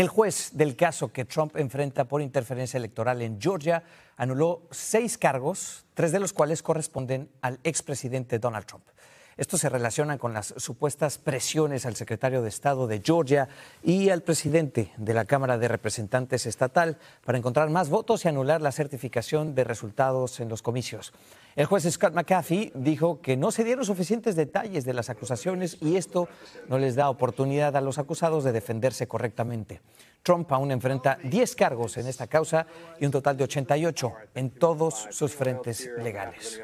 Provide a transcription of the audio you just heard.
El juez del caso que Trump enfrenta por interferencia electoral en Georgia anuló seis cargos, tres de los cuales corresponden al expresidente Donald Trump. Esto se relaciona con las supuestas presiones al secretario de Estado de Georgia y al presidente de la Cámara de Representantes estatal para encontrar más votos y anular la certificación de resultados en los comicios. El juez Scott McAfee dijo que no se dieron suficientes detalles de las acusaciones y esto no les da oportunidad a los acusados de defenderse correctamente. Trump aún enfrenta 10 cargos en esta causa y un total de 88 en todos sus frentes legales.